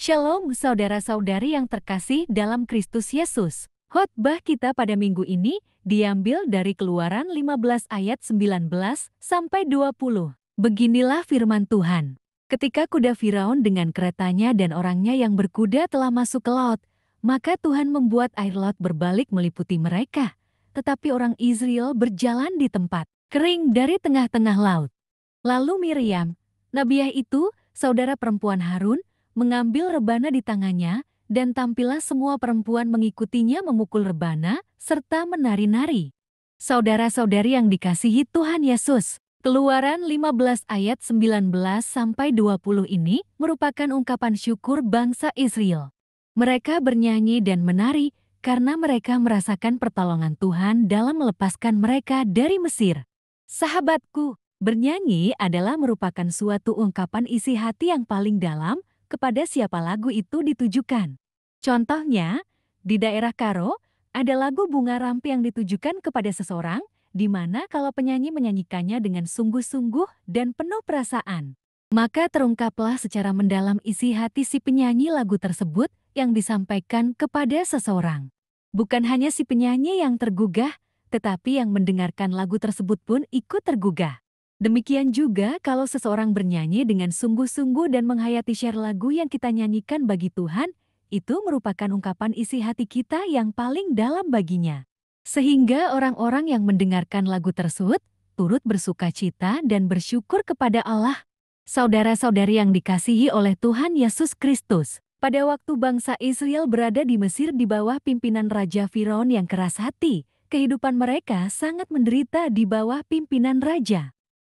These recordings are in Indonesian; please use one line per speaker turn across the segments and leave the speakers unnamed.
Shalom saudara-saudari yang terkasih dalam Kristus Yesus. Khotbah kita pada minggu ini diambil dari Keluaran 15 ayat 19 sampai 20. Beginilah firman Tuhan. Ketika kuda Firaun dengan keretanya dan orangnya yang berkuda telah masuk ke laut, maka Tuhan membuat air laut berbalik meliputi mereka. Tetapi orang Israel berjalan di tempat kering dari tengah-tengah laut. Lalu Miriam, nabiah itu, saudara perempuan Harun, mengambil rebana di tangannya, dan tampillah semua perempuan mengikutinya memukul rebana, serta menari-nari. Saudara-saudari yang dikasihi Tuhan Yesus, Keluaran 15 ayat 19 sampai 20 ini merupakan ungkapan syukur bangsa Israel. Mereka bernyanyi dan menari karena mereka merasakan pertolongan Tuhan dalam melepaskan mereka dari Mesir. Sahabatku, bernyanyi adalah merupakan suatu ungkapan isi hati yang paling dalam kepada siapa lagu itu ditujukan. Contohnya, di daerah Karo, ada lagu bunga rampi yang ditujukan kepada seseorang, di mana kalau penyanyi menyanyikannya dengan sungguh-sungguh dan penuh perasaan. Maka terungkaplah secara mendalam isi hati si penyanyi lagu tersebut yang disampaikan kepada seseorang. Bukan hanya si penyanyi yang tergugah, tetapi yang mendengarkan lagu tersebut pun ikut tergugah. Demikian juga kalau seseorang bernyanyi dengan sungguh-sungguh dan menghayati share lagu yang kita nyanyikan bagi Tuhan, itu merupakan ungkapan isi hati kita yang paling dalam baginya. Sehingga orang-orang yang mendengarkan lagu tersebut turut bersuka cita dan bersyukur kepada Allah. Saudara-saudari yang dikasihi oleh Tuhan Yesus Kristus, pada waktu bangsa Israel berada di Mesir di bawah pimpinan Raja Firaun yang keras hati, kehidupan mereka sangat menderita di bawah pimpinan raja.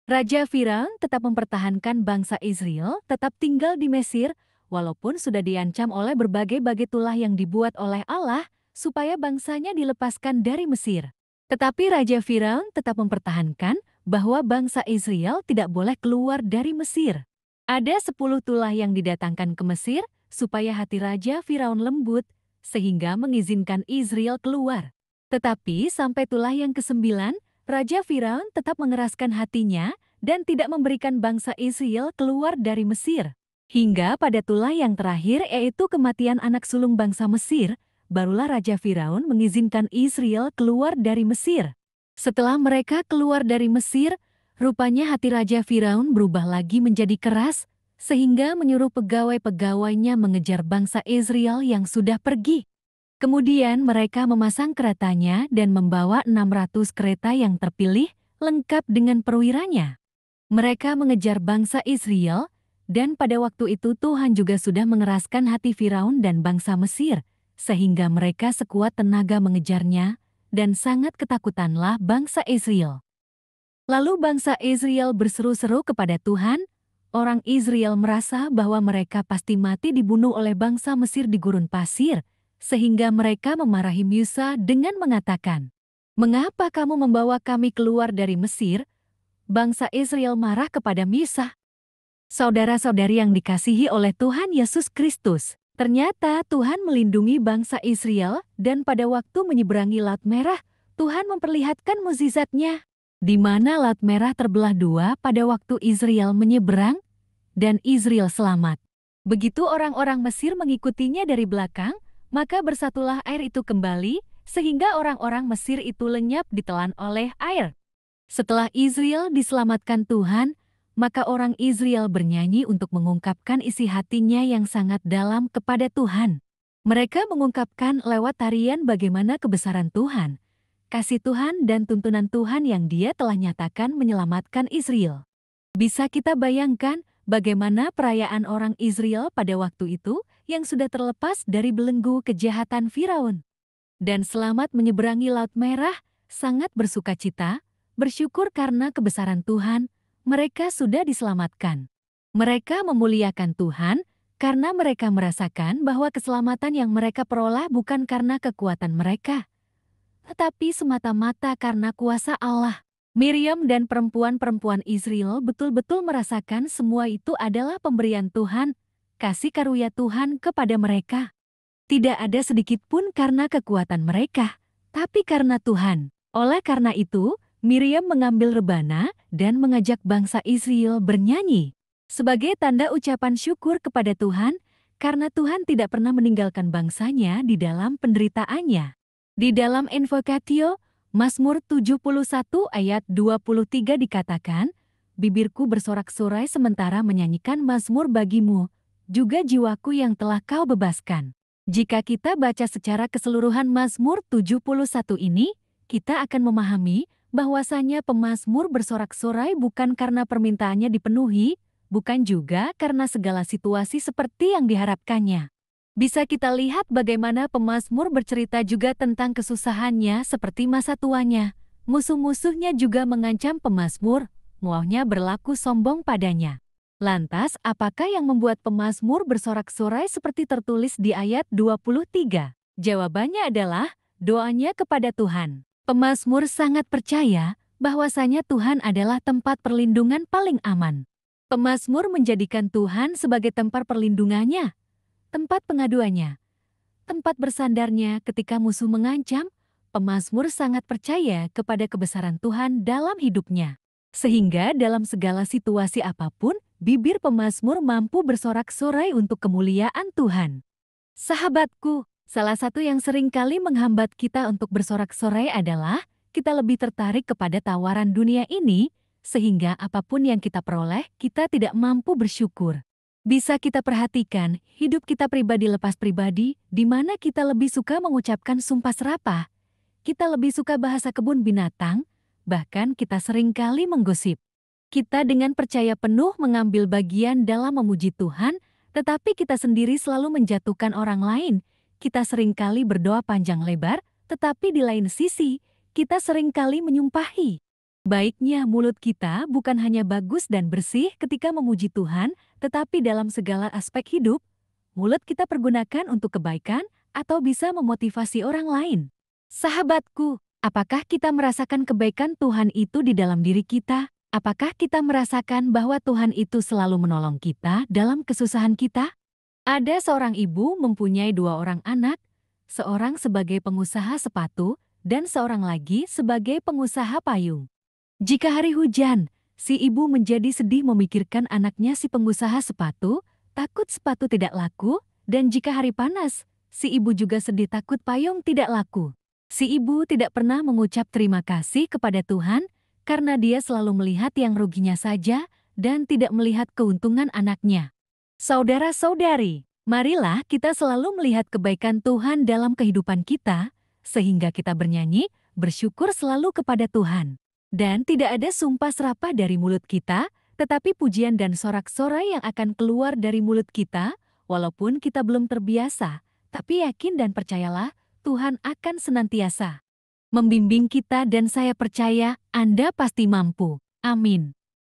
Raja Firaun tetap mempertahankan bangsa Israel tetap tinggal di Mesir, walaupun sudah diancam oleh berbagai-bagai tulah yang dibuat oleh Allah supaya bangsanya dilepaskan dari Mesir. Tetapi Raja Firaun tetap mempertahankan bahwa bangsa Israel tidak boleh keluar dari Mesir. Ada sepuluh tulah yang didatangkan ke Mesir supaya hati Raja Firaun lembut sehingga mengizinkan Israel keluar. Tetapi sampai tulah yang kesembilan, Raja Firaun tetap mengeraskan hatinya dan tidak memberikan bangsa Israel keluar dari Mesir. Hingga pada tulah yang terakhir yaitu kematian anak sulung bangsa Mesir, barulah Raja Firaun mengizinkan Israel keluar dari Mesir. Setelah mereka keluar dari Mesir, rupanya hati Raja Firaun berubah lagi menjadi keras, sehingga menyuruh pegawai-pegawainya mengejar bangsa Israel yang sudah pergi. Kemudian mereka memasang keretanya dan membawa 600 kereta yang terpilih, lengkap dengan perwiranya. Mereka mengejar bangsa Israel, dan pada waktu itu Tuhan juga sudah mengeraskan hati Firaun dan bangsa Mesir, sehingga mereka sekuat tenaga mengejarnya, dan sangat ketakutanlah bangsa Israel. Lalu bangsa Israel berseru-seru kepada Tuhan, orang Israel merasa bahwa mereka pasti mati dibunuh oleh bangsa Mesir di gurun pasir, sehingga mereka memarahi Musa dengan mengatakan, Mengapa kamu membawa kami keluar dari Mesir? Bangsa Israel marah kepada Musa. Saudara-saudari yang dikasihi oleh Tuhan Yesus Kristus, ternyata Tuhan melindungi bangsa Israel dan pada waktu menyeberangi Laut Merah, Tuhan memperlihatkan muzizatnya di mana Laut Merah terbelah dua pada waktu Israel menyeberang dan Israel selamat. Begitu orang-orang Mesir mengikutinya dari belakang, maka bersatulah air itu kembali, sehingga orang-orang Mesir itu lenyap ditelan oleh air. Setelah Israel diselamatkan Tuhan, maka orang Israel bernyanyi untuk mengungkapkan isi hatinya yang sangat dalam kepada Tuhan. Mereka mengungkapkan lewat tarian bagaimana kebesaran Tuhan, kasih Tuhan dan tuntunan Tuhan yang dia telah nyatakan menyelamatkan Israel. Bisa kita bayangkan bagaimana perayaan orang Israel pada waktu itu yang sudah terlepas dari belenggu kejahatan Firaun. Dan selamat menyeberangi Laut Merah, sangat bersuka cita, bersyukur karena kebesaran Tuhan, mereka sudah diselamatkan. Mereka memuliakan Tuhan karena mereka merasakan bahwa keselamatan yang mereka peroleh bukan karena kekuatan mereka, tetapi semata-mata karena kuasa Allah. Miriam dan perempuan-perempuan Israel betul-betul merasakan semua itu adalah pemberian Tuhan kasih karunia Tuhan kepada mereka. Tidak ada sedikit pun karena kekuatan mereka, tapi karena Tuhan. Oleh karena itu, Miriam mengambil rebana dan mengajak bangsa Israel bernyanyi. Sebagai tanda ucapan syukur kepada Tuhan, karena Tuhan tidak pernah meninggalkan bangsanya di dalam penderitaannya. Di dalam Invocatio, Mazmur 71 ayat 23 dikatakan, Bibirku bersorak-sorai sementara menyanyikan Mazmur bagimu, juga jiwaku yang telah kau bebaskan. Jika kita baca secara keseluruhan Mazmur 71 ini, kita akan memahami bahwasanya pemazmur bersorak-sorai bukan karena permintaannya dipenuhi, bukan juga karena segala situasi seperti yang diharapkannya. Bisa kita lihat bagaimana pemazmur bercerita juga tentang kesusahannya seperti masa tuanya. Musuh-musuhnya juga mengancam pemazmur, muahnya berlaku sombong padanya. Lantas, apakah yang membuat pemazmur bersorak-sorai seperti tertulis di ayat 23? Jawabannya adalah doanya kepada Tuhan. Pemazmur sangat percaya bahwasanya Tuhan adalah tempat perlindungan paling aman. Pemazmur menjadikan Tuhan sebagai tempat perlindungannya, tempat pengaduannya, tempat bersandarnya ketika musuh mengancam. Pemazmur sangat percaya kepada kebesaran Tuhan dalam hidupnya. Sehingga dalam segala situasi apapun, bibir pemazmur mampu bersorak-sorai untuk kemuliaan Tuhan. Sahabatku, salah satu yang seringkali menghambat kita untuk bersorak-sorai adalah kita lebih tertarik kepada tawaran dunia ini, sehingga apapun yang kita peroleh, kita tidak mampu bersyukur. Bisa kita perhatikan, hidup kita pribadi lepas pribadi, di mana kita lebih suka mengucapkan sumpah serapah. Kita lebih suka bahasa kebun binatang, bahkan kita seringkali menggosip. Kita dengan percaya penuh mengambil bagian dalam memuji Tuhan, tetapi kita sendiri selalu menjatuhkan orang lain. Kita seringkali berdoa panjang lebar, tetapi di lain sisi, kita seringkali menyumpahi. Baiknya mulut kita bukan hanya bagus dan bersih ketika memuji Tuhan, tetapi dalam segala aspek hidup, mulut kita pergunakan untuk kebaikan atau bisa memotivasi orang lain. Sahabatku, apakah kita merasakan kebaikan Tuhan itu di dalam diri kita? Apakah kita merasakan bahwa Tuhan itu selalu menolong kita dalam kesusahan kita? Ada seorang ibu mempunyai dua orang anak, seorang sebagai pengusaha sepatu dan seorang lagi sebagai pengusaha payung. Jika hari hujan, si ibu menjadi sedih memikirkan anaknya si pengusaha sepatu, takut sepatu tidak laku, dan jika hari panas, si ibu juga sedih takut payung tidak laku. Si ibu tidak pernah mengucap terima kasih kepada Tuhan karena dia selalu melihat yang ruginya saja dan tidak melihat keuntungan anaknya. Saudara-saudari, marilah kita selalu melihat kebaikan Tuhan dalam kehidupan kita, sehingga kita bernyanyi, bersyukur selalu kepada Tuhan. Dan tidak ada sumpah serapah dari mulut kita, tetapi pujian dan sorak-sorai yang akan keluar dari mulut kita, walaupun kita belum terbiasa, tapi yakin dan percayalah, Tuhan akan senantiasa membimbing kita dan saya percaya Anda pasti mampu. Amin.